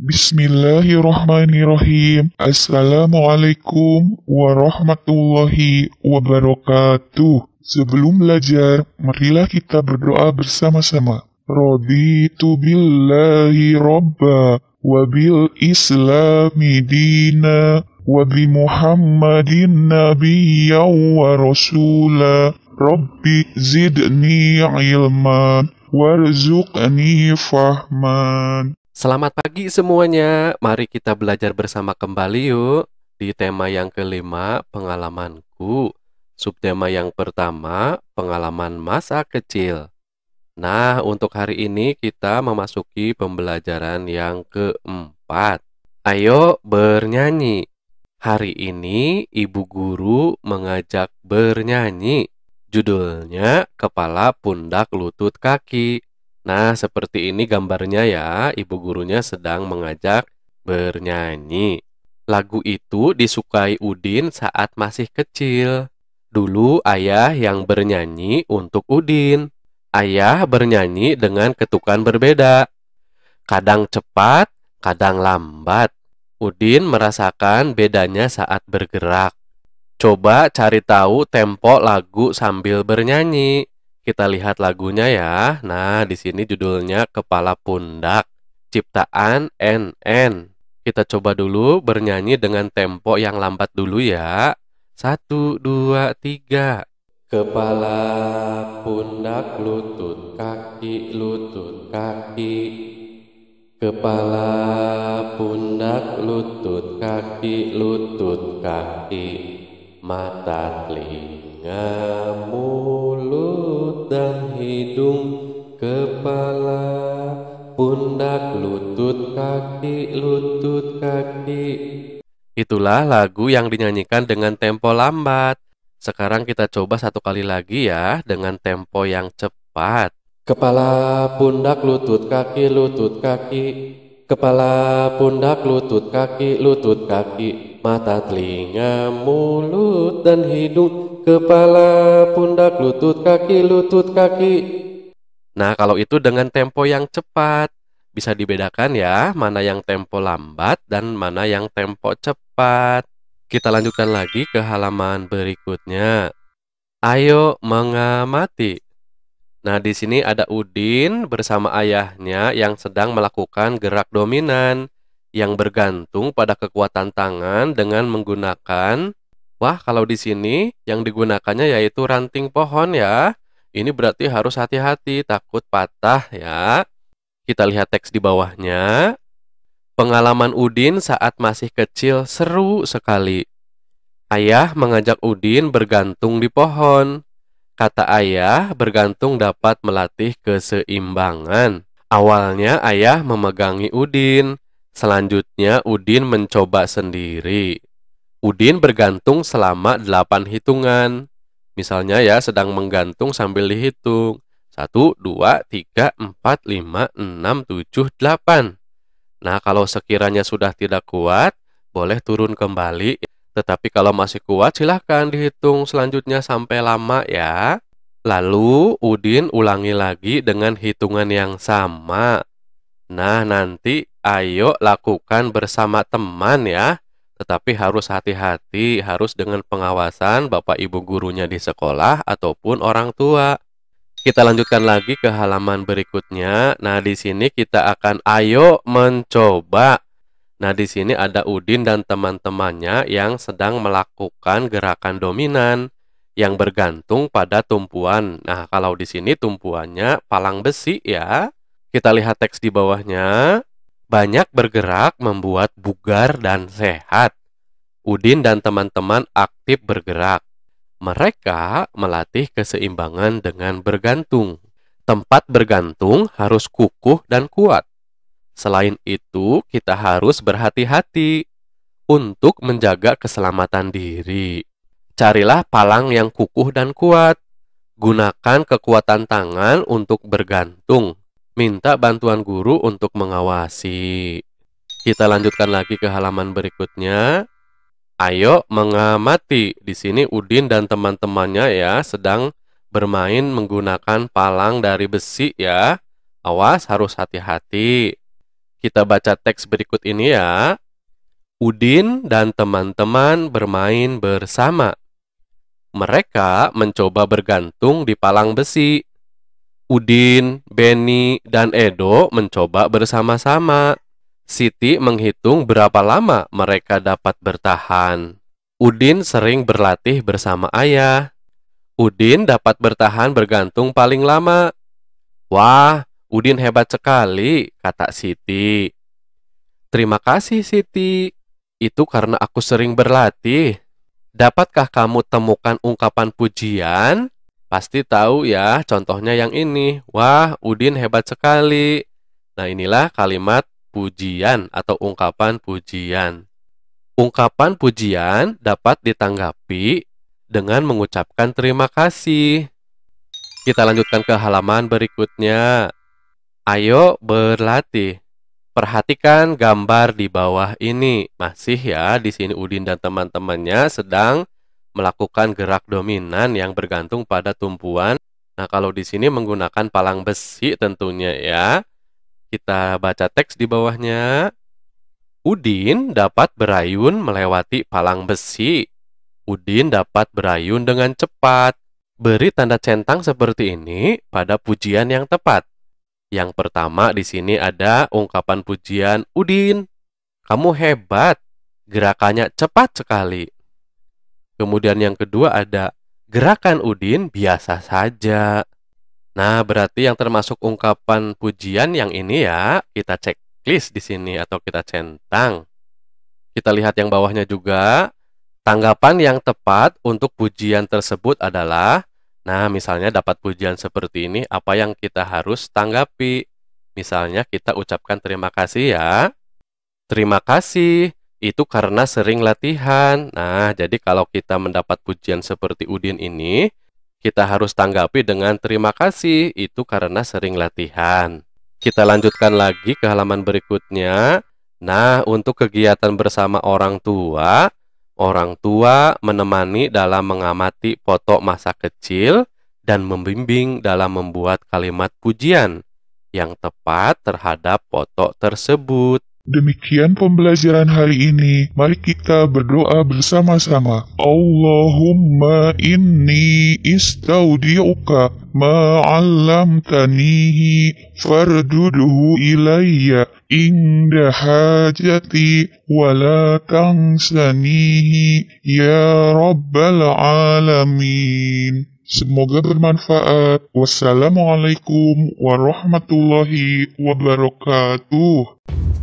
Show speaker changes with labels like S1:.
S1: Bismillahirrahmanirrahim. Assalamualaikum warahmatullahi wabarakatuh. Sebelum belajar, marilah kita berdoa bersama-sama. Raditu billahi robba, wabil islami dina, wabi muhammadin nabiya wa rasula. Rabbi zidni ilman, warzuqni fahman. Selamat pagi
S2: semuanya. Mari kita belajar bersama kembali yuk di tema yang kelima, pengalamanku. Subtema yang pertama, pengalaman masa kecil. Nah, untuk hari ini kita memasuki pembelajaran yang keempat. Ayo bernyanyi. Hari ini ibu guru mengajak bernyanyi. Judulnya Kepala Pundak Lutut Kaki. Nah, seperti ini gambarnya ya, ibu gurunya sedang mengajak bernyanyi. Lagu itu disukai Udin saat masih kecil. Dulu ayah yang bernyanyi untuk Udin. Ayah bernyanyi dengan ketukan berbeda. Kadang cepat, kadang lambat. Udin merasakan bedanya saat bergerak. Coba cari tahu tempo lagu sambil bernyanyi. Kita lihat lagunya ya. Nah, di sini judulnya Kepala Pundak, ciptaan NN. Kita coba dulu bernyanyi dengan tempo yang lambat dulu ya. Satu, dua, tiga. Kepala, pundak, lutut, kaki, lutut, kaki. Kepala, pundak, lutut, kaki, lutut, kaki. Mata, telinga, mulut hidung, kepala, pundak, lutut, kaki, lutut, kaki. Itulah lagu yang dinyanyikan dengan tempo lambat. Sekarang kita coba satu kali lagi ya dengan tempo yang cepat. Kepala, pundak, lutut, kaki, lutut, kaki. Kepala, pundak, lutut, kaki, lutut, kaki. Mata, telinga, mulut, dan hidung kepala, pundak, lutut, kaki, lutut, kaki. Nah, kalau itu dengan tempo yang cepat, bisa dibedakan ya mana yang tempo lambat dan mana yang tempo cepat. Kita lanjutkan lagi ke halaman berikutnya. Ayo mengamati. Nah, di sini ada Udin bersama ayahnya yang sedang melakukan gerak dominan yang bergantung pada kekuatan tangan dengan menggunakan Wah, kalau di sini yang digunakannya yaitu ranting pohon ya. Ini berarti harus hati-hati, takut patah ya. Kita lihat teks di bawahnya. Pengalaman Udin saat masih kecil seru sekali. Ayah mengajak Udin bergantung di pohon. Kata ayah, bergantung dapat melatih keseimbangan. Awalnya ayah memegangi Udin, selanjutnya Udin mencoba sendiri. Udin bergantung selama 8 hitungan. Misalnya ya sedang menggantung sambil dihitung. 1, 2, 3, 4, 5, 6, 7, 8. Nah kalau sekiranya sudah tidak kuat, boleh turun kembali. Tetapi kalau masih kuat silahkan dihitung selanjutnya sampai lama ya. Lalu Udin ulangi lagi dengan hitungan yang sama. Nah nanti ayo lakukan bersama teman ya tetapi harus hati-hati, harus dengan pengawasan Bapak Ibu gurunya di sekolah ataupun orang tua. Kita lanjutkan lagi ke halaman berikutnya. Nah, di sini kita akan ayo mencoba. Nah, di sini ada Udin dan teman-temannya yang sedang melakukan gerakan dominan yang bergantung pada tumpuan. Nah, kalau di sini tumpuannya palang besi ya. Kita lihat teks di bawahnya banyak bergerak membuat bugar dan sehat. Udin dan teman-teman aktif bergerak. Mereka melatih keseimbangan dengan bergantung. Tempat bergantung harus kukuh dan kuat. Selain itu, kita harus berhati-hati untuk menjaga keselamatan diri. Carilah palang yang kukuh dan kuat. Gunakan kekuatan tangan untuk bergantung minta bantuan guru untuk mengawasi. Kita lanjutkan lagi ke halaman berikutnya. Ayo mengamati. Di sini Udin dan teman-temannya ya sedang bermain menggunakan palang dari besi ya. Awas harus hati-hati. Kita baca teks berikut ini ya. Udin dan teman-teman bermain bersama. Mereka mencoba bergantung di palang besi. Udin, Benny, dan Edo mencoba bersama-sama. Siti menghitung berapa lama mereka dapat bertahan. Udin sering berlatih bersama ayah. Udin dapat bertahan bergantung paling lama. Wah, Udin hebat sekali, kata Siti. Terima kasih, Siti. Itu karena aku sering berlatih. Dapatkah kamu temukan ungkapan pujian? Pasti tahu ya contohnya yang ini. Wah, Udin hebat sekali. Nah, inilah kalimat pujian atau ungkapan pujian. Ungkapan pujian dapat ditanggapi dengan mengucapkan terima kasih. Kita lanjutkan ke halaman berikutnya. Ayo berlatih. Perhatikan gambar di bawah ini. Masih ya, di sini Udin dan teman-temannya sedang melakukan gerak dominan yang bergantung pada tumpuan. Nah, kalau di sini menggunakan palang besi tentunya ya. Kita baca teks di bawahnya. Udin dapat berayun melewati palang besi. Udin dapat berayun dengan cepat. Beri tanda centang seperti ini pada pujian yang tepat. Yang pertama di sini ada ungkapan pujian Udin. Kamu hebat. Gerakannya cepat sekali. Kemudian yang kedua ada gerakan Udin biasa saja. Nah, berarti yang termasuk ungkapan pujian yang ini ya, kita checklist di sini atau kita centang. Kita lihat yang bawahnya juga. Tanggapan yang tepat untuk pujian tersebut adalah Nah, misalnya dapat pujian seperti ini, apa yang kita harus tanggapi? Misalnya kita ucapkan terima kasih ya. Terima kasih itu karena sering latihan. Nah, jadi kalau kita mendapat pujian seperti Udin ini, kita harus tanggapi dengan terima kasih, itu karena sering latihan. Kita lanjutkan lagi ke halaman berikutnya. Nah, untuk kegiatan bersama orang tua, orang tua menemani dalam mengamati foto masa kecil dan membimbing dalam membuat kalimat pujian yang tepat terhadap foto tersebut.
S1: Demikian pembelajaran hari ini. Mari kita berdoa bersama-sama. Allahumma inni istaudiuka ma'allamtanihi farduduhu ilayya inda hajati wala tangsanihi ya rabbal alamin. Semoga bermanfaat. Wassalamualaikum warahmatullahi wabarakatuh.